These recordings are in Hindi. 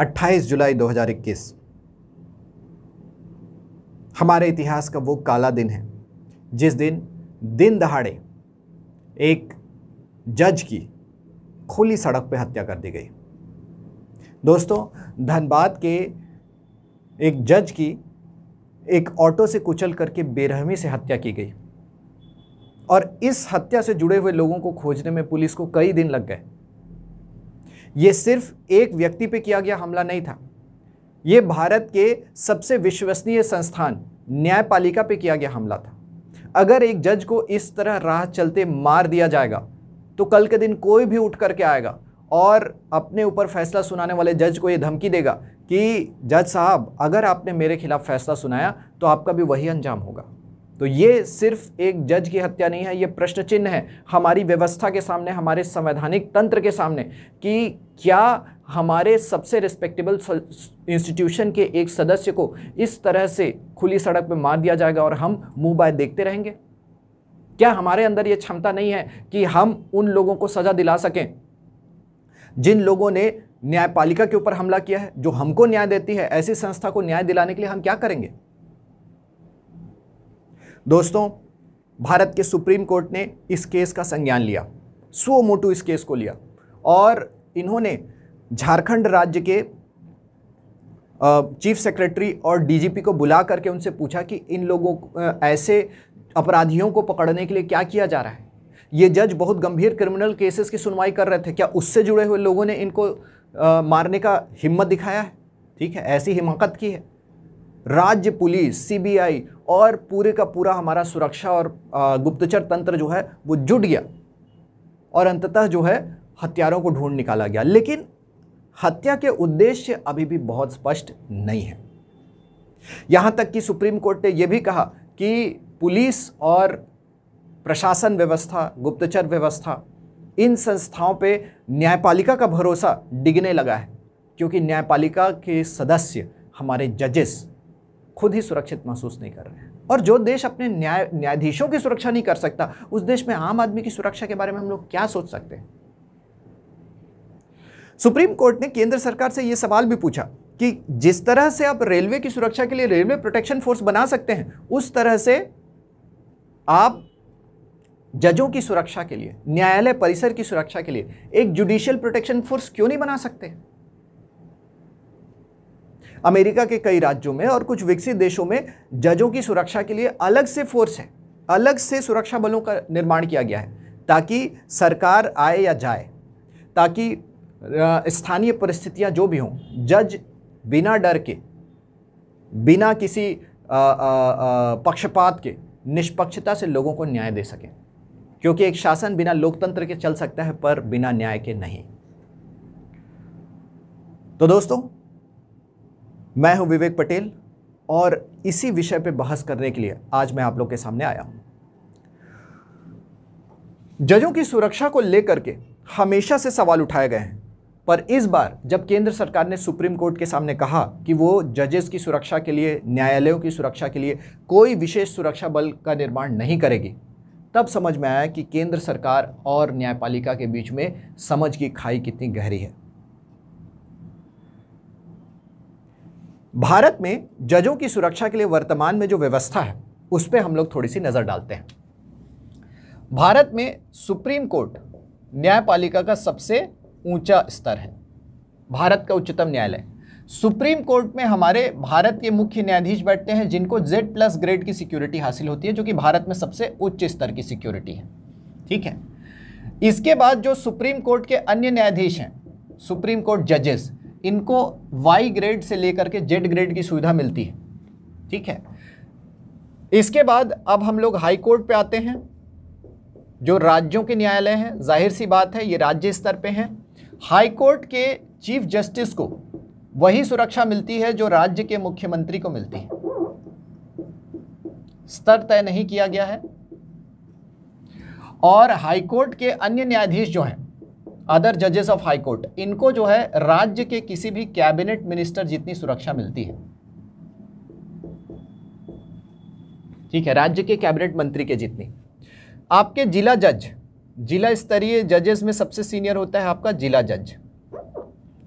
28 जुलाई 2021 हमारे इतिहास का वो काला दिन है जिस दिन दिन दहाड़े एक जज की खुली सड़क पर हत्या कर दी गई दोस्तों धनबाद के एक जज की एक ऑटो से कुचल करके बेरहमी से हत्या की गई और इस हत्या से जुड़े हुए लोगों को खोजने में पुलिस को कई दिन लग गए ये सिर्फ एक व्यक्ति पे किया गया हमला नहीं था ये भारत के सबसे विश्वसनीय संस्थान न्यायपालिका पे किया गया हमला था अगर एक जज को इस तरह राह चलते मार दिया जाएगा तो कल के दिन कोई भी उठ करके आएगा और अपने ऊपर फैसला सुनाने वाले जज को ये धमकी देगा कि जज साहब अगर आपने मेरे खिलाफ़ फैसला सुनाया तो आपका भी वही अंजाम होगा तो ये सिर्फ एक जज की हत्या नहीं है ये प्रश्न चिन्ह है हमारी व्यवस्था के सामने हमारे संवैधानिक तंत्र के सामने कि क्या हमारे सबसे रिस्पेक्टेबल इंस्टीट्यूशन के एक सदस्य को इस तरह से खुली सड़क पर मार दिया जाएगा और हम मुंह बाय देखते रहेंगे क्या हमारे अंदर ये क्षमता नहीं है कि हम उन लोगों को सज़ा दिला सकें जिन लोगों ने न्यायपालिका के ऊपर हमला किया है जो हमको न्याय देती है ऐसी संस्था को न्याय दिलाने के लिए हम क्या करेंगे दोस्तों भारत के सुप्रीम कोर्ट ने इस केस का संज्ञान लिया सो मोटू इस केस को लिया और इन्होंने झारखंड राज्य के चीफ सेक्रेटरी और डीजीपी को बुला करके उनसे पूछा कि इन लोगों ऐसे अपराधियों को पकड़ने के लिए क्या किया जा रहा है ये जज बहुत गंभीर क्रिमिनल केसेस की सुनवाई कर रहे थे क्या उससे जुड़े हुए लोगों ने इनको आ, मारने का हिम्मत दिखाया है ठीक है ऐसी हिमाकत की है राज्य पुलिस सीबीआई और पूरे का पूरा हमारा सुरक्षा और गुप्तचर तंत्र जो है वो जुट गया और अंततः जो है हथियारों को ढूंढ निकाला गया लेकिन हत्या के उद्देश्य अभी भी बहुत स्पष्ट नहीं है यहाँ तक कि सुप्रीम कोर्ट ने यह भी कहा कि पुलिस और प्रशासन व्यवस्था गुप्तचर व्यवस्था इन संस्थाओं पे न्यायपालिका का भरोसा डिगने लगा है क्योंकि न्यायपालिका के सदस्य हमारे जजेस खुद ही सुरक्षित महसूस नहीं कर रहे हैं और जो देश अपने न्याय न्यायाधीशों की सुरक्षा नहीं कर सकता उस देश में आम आदमी की सुरक्षा के बारे में हम लोग क्या सोच सकते हैं सुप्रीम कोर्ट ने केंद्र सरकार से यह सवाल भी पूछा कि जिस तरह से आप रेलवे की सुरक्षा के लिए रेलवे प्रोटेक्शन फोर्स बना सकते हैं उस तरह से आप जजों की सुरक्षा के लिए न्यायालय परिसर की सुरक्षा के लिए एक जुडिशियल प्रोटेक्शन फोर्स क्यों नहीं बना सकते हैं? अमेरिका के कई राज्यों में और कुछ विकसित देशों में जजों की सुरक्षा के लिए अलग से फोर्स है अलग से सुरक्षा बलों का निर्माण किया गया है ताकि सरकार आए या जाए ताकि स्थानीय परिस्थितियां जो भी हों जज बिना डर के बिना किसी पक्षपात के निष्पक्षता से लोगों को न्याय दे सकें क्योंकि एक शासन बिना लोकतंत्र के चल सकता है पर बिना न्याय के नहीं तो दोस्तों मैं हूं विवेक पटेल और इसी विषय पर बहस करने के लिए आज मैं आप लोग के सामने आया हूं जजों की सुरक्षा को लेकर के हमेशा से सवाल उठाए गए हैं पर इस बार जब केंद्र सरकार ने सुप्रीम कोर्ट के सामने कहा कि वो जजेस की सुरक्षा के लिए न्यायालयों की सुरक्षा के लिए कोई विशेष सुरक्षा बल का निर्माण नहीं करेगी तब समझ में आया कि केंद्र सरकार और न्यायपालिका के बीच में समझ की खाई कितनी गहरी है भारत में जजों की सुरक्षा के लिए वर्तमान में जो व्यवस्था है उस पर हम लोग थोड़ी सी नज़र डालते हैं भारत में सुप्रीम कोर्ट न्यायपालिका का सबसे ऊंचा स्तर है भारत का उच्चतम न्यायालय सुप्रीम कोर्ट में हमारे भारत के मुख्य न्यायाधीश बैठते हैं जिनको जेड प्लस ग्रेड की सिक्योरिटी हासिल होती है जो कि भारत में सबसे उच्च स्तर की सिक्योरिटी है ठीक है इसके बाद जो सुप्रीम कोर्ट के अन्य न्यायाधीश हैं सुप्रीम कोर्ट जजेस इनको वाई ग्रेड से लेकर के जेड ग्रेड की सुविधा मिलती है ठीक है इसके बाद अब हम लोग हाई कोर्ट पे आते हैं जो राज्यों के न्यायालय हैं जाहिर सी बात है ये राज्य स्तर पे हैं हाई कोर्ट के चीफ जस्टिस को वही सुरक्षा मिलती है जो राज्य के मुख्यमंत्री को मिलती है स्तर तय नहीं किया गया है और हाईकोर्ट के अन्य न्यायाधीश जो हैं अदर जजेस ऑफ हाई कोर्ट इनको जो है राज्य के किसी भी कैबिनेट मिनिस्टर जितनी सुरक्षा मिलती है ठीक है राज्य के कैबिनेट मंत्री के जितनी आपके जिला जज जिला स्तरीय जजेस में सबसे सीनियर होता है आपका जिला जज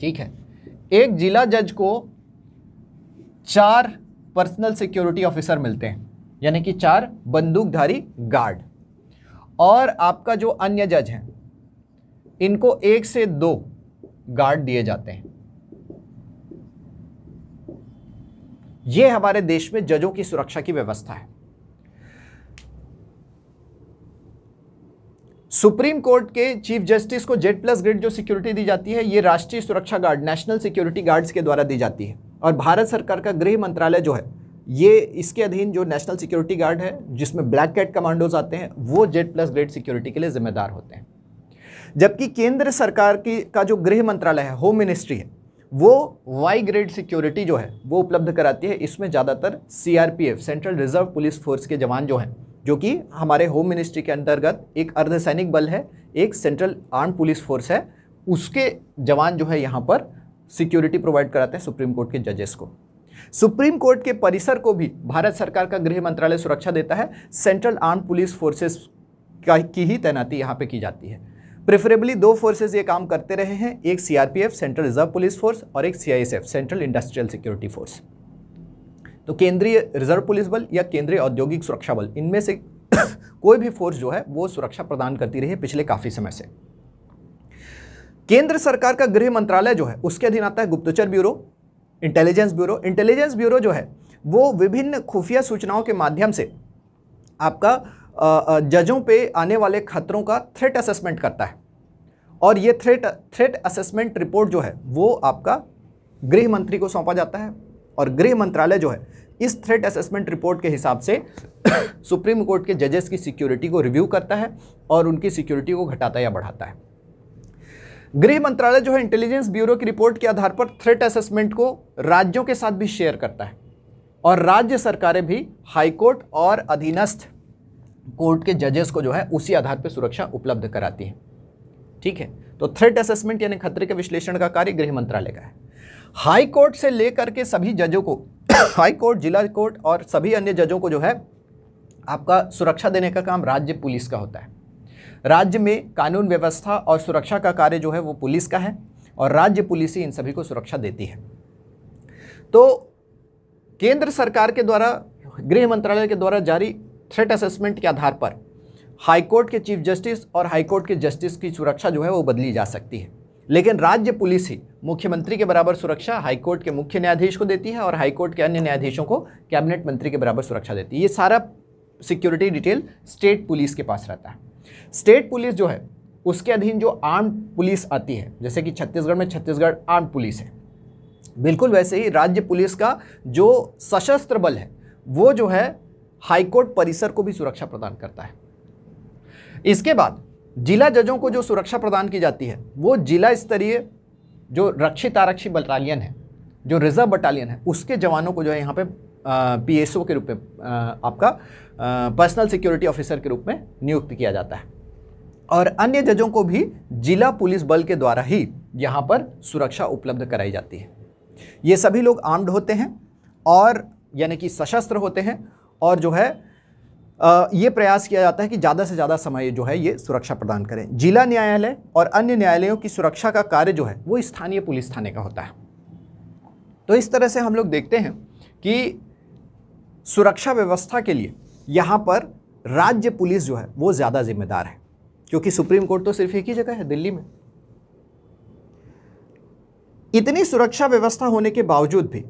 ठीक है एक जिला जज को चार पर्सनल सिक्योरिटी ऑफिसर मिलते हैं यानी कि चार बंदूकधारी गार्ड और आपका जो अन्य जज हैं इनको एक से दो गार्ड दिए जाते हैं यह हमारे देश में जजों की सुरक्षा की व्यवस्था है सुप्रीम कोर्ट के चीफ जस्टिस को जेड प्लस ग्रेड जो सिक्योरिटी दी जाती है यह राष्ट्रीय सुरक्षा गार्ड नेशनल सिक्योरिटी गार्ड्स के द्वारा दी जाती है और भारत सरकार का गृह मंत्रालय जो है ये इसके अधीन जो नेशनल सिक्योरिटी गार्ड है जिसमें ब्लैक कैट कमांडोज आते हैं वो जेड प्लस ग्रेड सिक्योरिटी के लिए जिम्मेदार होते हैं जबकि केंद्र सरकार की का जो गृह मंत्रालय है होम मिनिस्ट्री है वो वाई ग्रेड सिक्योरिटी जो है वो उपलब्ध कराती है इसमें ज़्यादातर C central reserve police force के जवान जो हैं जो कि हमारे होम मिनिस्ट्री के अंतर्गत एक अर्धसैनिक बल है एक सेंट्रल आर्म पुलिस फोर्स है उसके जवान जो है यहाँ पर सिक्योरिटी प्रोवाइड कराते हैं सुप्रीम कोर्ट के जजेस को सुप्रीम कोर्ट के परिसर को भी भारत सरकार का गृह मंत्रालय सुरक्षा देता है सेंट्रल आर्म पुलिस फोर्सेस का की ही तैनाती यहाँ पे की जाती है प्रेफरेबली दो फोर्सेज ये काम करते रहे हैं एक CRPF central reserve police force और एक CISF central industrial security force तो केंद्रीय रिजर्व पुलिस बल या केंद्रीय औद्योगिक सुरक्षा बल इनमें से कोई भी फोर्स जो है वो सुरक्षा प्रदान करती रही है पिछले काफ़ी समय से केंद्र सरकार का गृह मंत्रालय जो है उसके अधीन आता है गुप्तचर bureau intelligence bureau intelligence bureau जो है वो विभिन्न खुफिया सूचनाओं के माध्यम से आपका जजों पे आने वाले खतरों का थ्रेट असेसमेंट करता है और ये थ्रेट थ्रेट असेसमेंट रिपोर्ट जो है वो आपका गृह मंत्री को सौंपा जाता है और गृह मंत्रालय जो है इस थ्रेट असेसमेंट रिपोर्ट के हिसाब से सुप्रीम कोर्ट के जजेस की सिक्योरिटी को रिव्यू करता है और उनकी सिक्योरिटी को घटाता या बढ़ाता है गृह मंत्रालय जो है इंटेलिजेंस ब्यूरो की रिपोर्ट के आधार पर थ्रेट असेसमेंट को राज्यों के साथ भी शेयर करता है और राज्य सरकारें भी हाईकोर्ट और अधीनस्थ कोर्ट के जजेस को जो है उसी आधार पर सुरक्षा उपलब्ध कराती हैं ठीक है तो थ्रेट असेसमेंट यानी खतरे के विश्लेषण का कार्य गृह मंत्रालय का है हाई कोर्ट से लेकर के सभी जजों को हाई कोर्ट जिला कोर्ट और सभी अन्य जजों को जो है आपका सुरक्षा देने का काम राज्य पुलिस का होता है राज्य में कानून व्यवस्था और सुरक्षा का कार्य जो है वो पुलिस का है और राज्य पुलिस ही इन सभी को सुरक्षा देती है तो केंद्र सरकार के द्वारा गृह मंत्रालय के द्वारा जारी थ्रेट असेसमेंट के आधार पर हाईकोर्ट के चीफ जस्टिस और हाईकोर्ट के जस्टिस की सुरक्षा जो है वो बदली जा सकती है लेकिन राज्य पुलिस ही मुख्यमंत्री के बराबर सुरक्षा हाईकोर्ट के मुख्य न्यायाधीश को देती है और हाईकोर्ट के अन्य न्यायाधीशों को कैबिनेट मंत्री के बराबर सुरक्षा देती है ये सारा सिक्योरिटी डिटेल स्टेट पुलिस के पास रहता है स्टेट पुलिस जो है उसके अधीन जो आर्म पुलिस आती है जैसे कि छत्तीसगढ़ में छत्तीसगढ़ आर्म पुलिस है बिल्कुल वैसे ही राज्य पुलिस का जो सशस्त्र बल है वो जो है हाईकोर्ट परिसर को भी सुरक्षा प्रदान करता है इसके बाद जिला जजों को जो सुरक्षा प्रदान की जाती है वो जिला स्तरीय जो रक्षित आरक्षी बटालियन है जो रिजर्व बटालियन है उसके जवानों को जो है यहाँ पे पी के रूप में आपका पर्सनल सिक्योरिटी ऑफिसर के रूप में नियुक्त किया जाता है और अन्य जजों को भी जिला पुलिस बल के द्वारा ही यहाँ पर सुरक्षा उपलब्ध कराई जाती है ये सभी लोग आर्म्ड होते हैं और यानी कि सशस्त्र होते हैं और जो है ये प्रयास किया जाता है कि ज़्यादा से ज़्यादा समय जो है ये सुरक्षा प्रदान करें जिला न्यायालय और अन्य न्यायालयों की सुरक्षा का कार्य जो है वो स्थानीय पुलिस थाने का होता है तो इस तरह से हम लोग देखते हैं कि सुरक्षा व्यवस्था के लिए यहाँ पर राज्य पुलिस जो है वो ज़्यादा जिम्मेदार है क्योंकि सुप्रीम कोर्ट तो सिर्फ एक ही जगह है दिल्ली में इतनी सुरक्षा व्यवस्था होने के बावजूद भी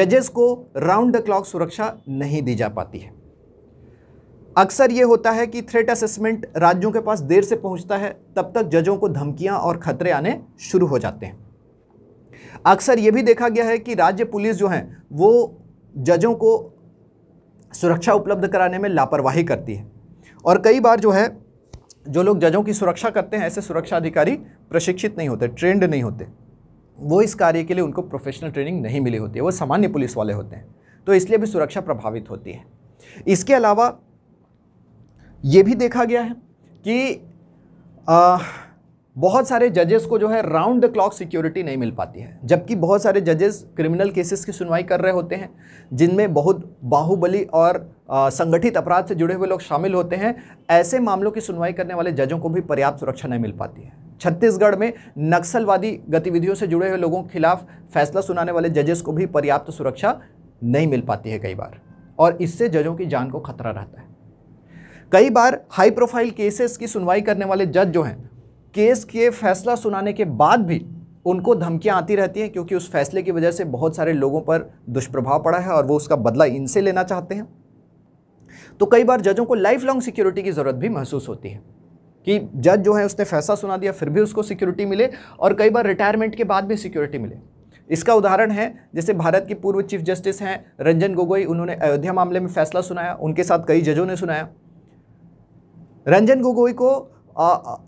जजेस को राउंड द क्लॉक सुरक्षा नहीं दी जा पाती है अक्सर ये होता है कि थ्रेट असेसमेंट राज्यों के पास देर से पहुंचता है तब तक जजों को धमकियां और खतरे आने शुरू हो जाते हैं अक्सर ये भी देखा गया है कि राज्य पुलिस जो है वो जजों को सुरक्षा उपलब्ध कराने में लापरवाही करती है और कई बार जो है जो लोग जजों की सुरक्षा करते हैं ऐसे सुरक्षा अधिकारी प्रशिक्षित नहीं होते ट्रेंड नहीं होते वो इस कार्य के लिए उनको प्रोफेशनल ट्रेनिंग नहीं मिली होती है वो सामान्य पुलिस वाले होते हैं तो इसलिए भी सुरक्षा प्रभावित होती है इसके अलावा ये भी देखा गया है कि आ, बहुत सारे जजेस को जो है राउंड द क्लॉक सिक्योरिटी नहीं मिल पाती है जबकि बहुत सारे जजेस क्रिमिनल केसेस की सुनवाई कर रहे होते हैं जिनमें बहुत बाहुबली और आ, संगठित अपराध से जुड़े हुए लोग शामिल होते हैं ऐसे मामलों की सुनवाई करने वाले जजों को भी पर्याप्त सुरक्षा नहीं मिल पाती है छत्तीसगढ़ में नक्सलवादी गतिविधियों से जुड़े हुए लोगों के खिलाफ फैसला सुनाने वाले जजेस को भी पर्याप्त सुरक्षा नहीं मिल पाती है कई बार और इससे जजों की जान को खतरा रहता है कई बार हाई प्रोफाइल केसेस की सुनवाई करने वाले जज जो हैं केस के फैसला सुनाने के बाद भी उनको धमकियां आती रहती हैं क्योंकि उस फैसले की वजह से बहुत सारे लोगों पर दुष्प्रभाव पड़ा है और वो उसका बदला इनसे लेना चाहते हैं तो कई बार जजों को लाइफ लॉन्ग सिक्योरिटी की ज़रूरत भी महसूस होती है कि जज जो है उसने फैसला सुना दिया फिर भी उसको सिक्योरिटी मिले और कई बार रिटायरमेंट के बाद भी सिक्योरिटी मिले इसका उदाहरण है जैसे भारत के पूर्व चीफ जस्टिस हैं रंजन गोगोई उन्होंने अयोध्या मामले में फैसला सुनाया उनके साथ कई जजों ने सुनाया रंजन गोगोई को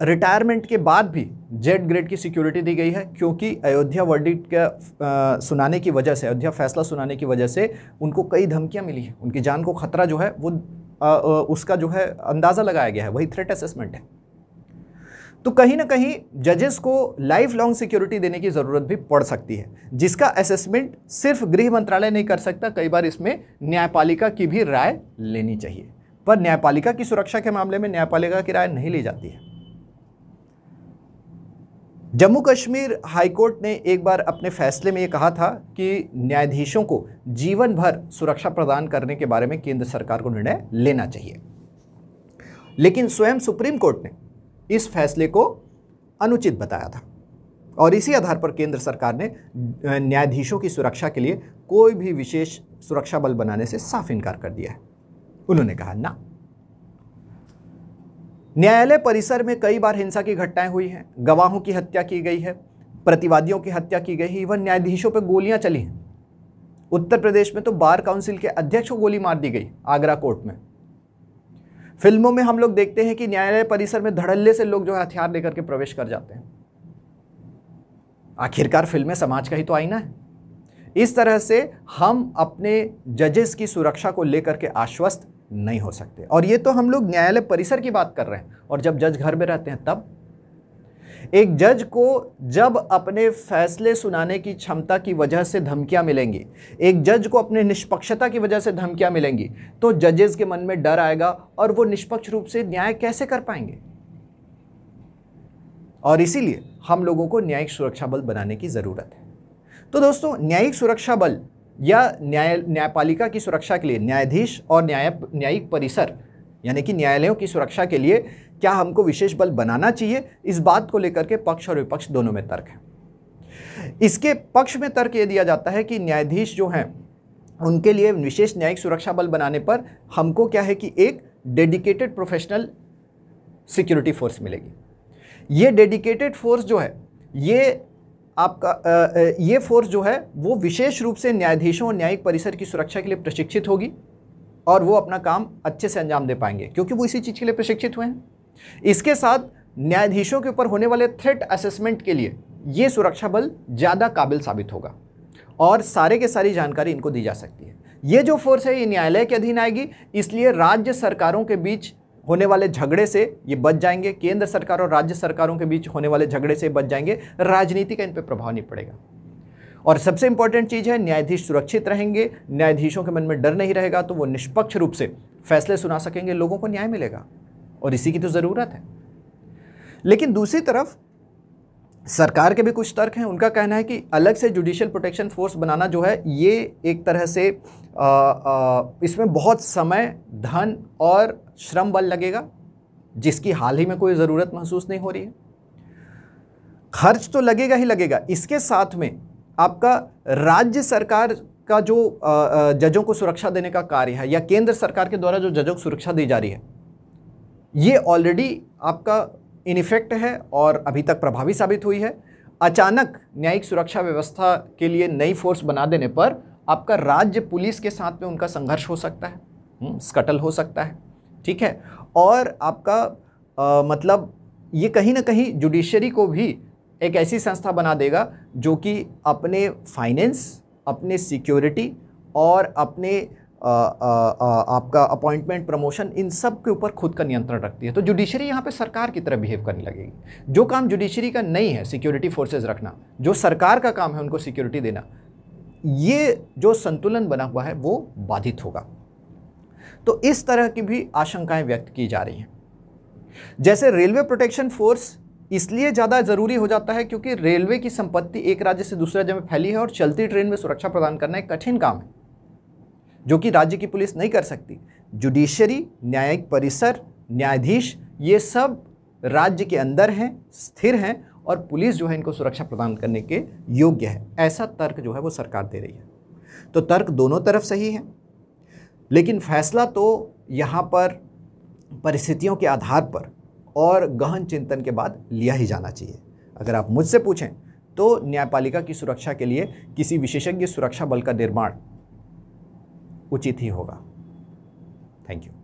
रिटायरमेंट के बाद भी जेड ग्रेड की सिक्योरिटी दी गई है क्योंकि अयोध्या वर्डिट का सुनाने की वजह से अयोध्या फैसला सुनाने की वजह से उनको कई धमकियां मिली हैं उनकी जान को खतरा जो है वो आ, आ, उसका जो है अंदाज़ा लगाया गया है वही थ्रेट असेसमेंट है तो कहीं ना कहीं जजेस को लाइफ लॉन्ग सिक्योरिटी देने की ज़रूरत भी पड़ सकती है जिसका असेसमेंट सिर्फ गृह मंत्रालय नहीं कर सकता कई बार इसमें न्यायपालिका की भी राय लेनी चाहिए पर न्यायपालिका की सुरक्षा के मामले में न्यायपालिका की राय नहीं ली जाती है जम्मू कश्मीर हाईकोर्ट ने एक बार अपने फैसले में ये कहा था कि न्यायाधीशों को जीवन भर सुरक्षा प्रदान करने के बारे में केंद्र सरकार को निर्णय लेना चाहिए लेकिन स्वयं सुप्रीम कोर्ट ने इस फैसले को अनुचित बताया था और इसी आधार पर केंद्र सरकार ने न्यायाधीशों की सुरक्षा के लिए कोई भी विशेष सुरक्षा बल बनाने से साफ इनकार कर दिया है उन्होंने कहा ना न्यायालय परिसर में कई बार हिंसा की घटनाएं हुई हैं गवाहों की हत्या की गई है प्रतिवादियों की हत्या की गई है इवन न्यायाधीशों पर गोलियां चली हैं उत्तर प्रदेश में तो बार काउंसिल के अध्यक्ष को गोली मार दी गई आगरा कोर्ट में फिल्मों में हम लोग देखते हैं कि न्यायालय परिसर में धड़ल्ले से लोग जो है हथियार लेकर के प्रवेश कर जाते हैं आखिरकार फिल्में समाज का ही तो आईना है इस तरह से हम अपने जजेस की सुरक्षा को लेकर के आश्वस्त नहीं हो सकते और ये तो हम लोग न्यायालय परिसर की बात कर रहे हैं और जब जज घर में रहते हैं तब एक जज को जब अपने फैसले सुनाने की क्षमता की वजह से धमकियां मिलेंगी एक जज को अपने निष्पक्षता की वजह से धमकियां मिलेंगी तो जजेस के मन में डर आएगा और वो निष्पक्ष रूप से न्याय कैसे कर पाएंगे और इसीलिए हम लोगों को न्यायिक सुरक्षा बल बनाने की ज़रूरत है तो दोस्तों न्यायिक सुरक्षा बल या न्याय न्यायपालिका की सुरक्षा के लिए न्यायाधीश और न्याय न्यायिक परिसर यानी कि न्यायालयों की सुरक्षा के लिए क्या हमको विशेष बल बनाना चाहिए इस बात को लेकर के पक्ष और विपक्ष दोनों में तर्क है इसके पक्ष में तर्क ये दिया जाता है कि न्यायाधीश जो हैं उनके लिए विशेष न्यायिक सुरक्षा बल बनाने पर हमको क्या है कि एक डेडिकेटेड प्रोफेशनल सिक्योरिटी फोर्स मिलेगी ये डेडिकेटेड फोर्स जो है ये आपका ये फोर्स जो है वो विशेष रूप से न्यायाधीशों और न्यायिक परिसर की सुरक्षा के लिए प्रशिक्षित होगी और वो अपना काम अच्छे से अंजाम दे पाएंगे क्योंकि वो इसी चीज़ के लिए प्रशिक्षित हुए हैं इसके साथ न्यायाधीशों के ऊपर होने वाले थ्रेट असेसमेंट के लिए ये सुरक्षा बल ज़्यादा काबिल साबित होगा और सारे के सारी जानकारी इनको दी जा सकती है ये जो फोर्स है ये न्यायालय के अधीन आएगी इसलिए राज्य सरकारों के बीच होने वाले झगड़े से ये बच जाएंगे केंद्र सरकार और राज्य सरकारों के बीच होने वाले झगड़े से बच जाएंगे राजनीति का इन पर प्रभाव नहीं पड़ेगा और सबसे इंपॉर्टेंट चीज़ है न्यायाधीश सुरक्षित रहेंगे न्यायाधीशों के मन में डर नहीं रहेगा तो वो निष्पक्ष रूप से फैसले सुना सकेंगे लोगों को न्याय मिलेगा और इसी की तो ज़रूरत है लेकिन दूसरी तरफ सरकार के भी कुछ तर्क हैं उनका कहना है कि अलग से जुडिशियल प्रोटेक्शन फोर्स बनाना जो है ये एक तरह से आ, आ, इसमें बहुत समय धन और श्रम बल लगेगा जिसकी हाल ही में कोई ज़रूरत महसूस नहीं हो रही है खर्च तो लगेगा ही लगेगा इसके साथ में आपका राज्य सरकार का जो जजों को सुरक्षा देने का कार्य है या केंद्र सरकार के द्वारा जो जजों को सुरक्षा दी जा रही है ये ऑलरेडी आपका इनफेक्ट है और अभी तक प्रभावी साबित हुई है अचानक न्यायिक सुरक्षा व्यवस्था के लिए नई फोर्स बना देने पर आपका राज्य पुलिस के साथ में उनका संघर्ष हो सकता है हम्म, स्कटल हो सकता है ठीक है और आपका आ, मतलब ये कहीं ना कहीं जुडिशरी को भी एक ऐसी संस्था बना देगा जो कि अपने फाइनेंस अपने सिक्योरिटी और अपने आ, आ, आ, आपका अपॉइंटमेंट प्रमोशन इन सब के ऊपर खुद का नियंत्रण रखती है तो जुडिशरी यहाँ पे सरकार की तरह बिहेव करने लगेगी जो काम जुडिशरी का नहीं है सिक्योरिटी फोर्सेस रखना जो सरकार का काम है उनको सिक्योरिटी देना ये जो संतुलन बना हुआ है वो बाधित होगा तो इस तरह की भी आशंकाएं व्यक्त की जा रही हैं जैसे रेलवे प्रोटेक्शन फोर्स इसलिए ज़्यादा ज़रूरी हो जाता है क्योंकि रेलवे की संपत्ति एक राज्य से दूसरे राज्य में फैली है और चलती ट्रेन में सुरक्षा प्रदान करना एक कठिन काम है जो कि राज्य की पुलिस नहीं कर सकती जुडिशरी न्यायिक परिसर न्यायाधीश ये सब राज्य के अंदर हैं स्थिर हैं और पुलिस जो है इनको सुरक्षा प्रदान करने के योग्य है ऐसा तर्क जो है वो सरकार दे रही है तो तर्क दोनों तरफ सही है लेकिन फैसला तो यहाँ पर परिस्थितियों के आधार पर और गहन चिंतन के बाद लिया ही जाना चाहिए अगर आप मुझसे पूछें तो न्यायपालिका की सुरक्षा के लिए किसी विशेषज्ञ सुरक्षा बल का निर्माण उचित ही होगा थैंक यू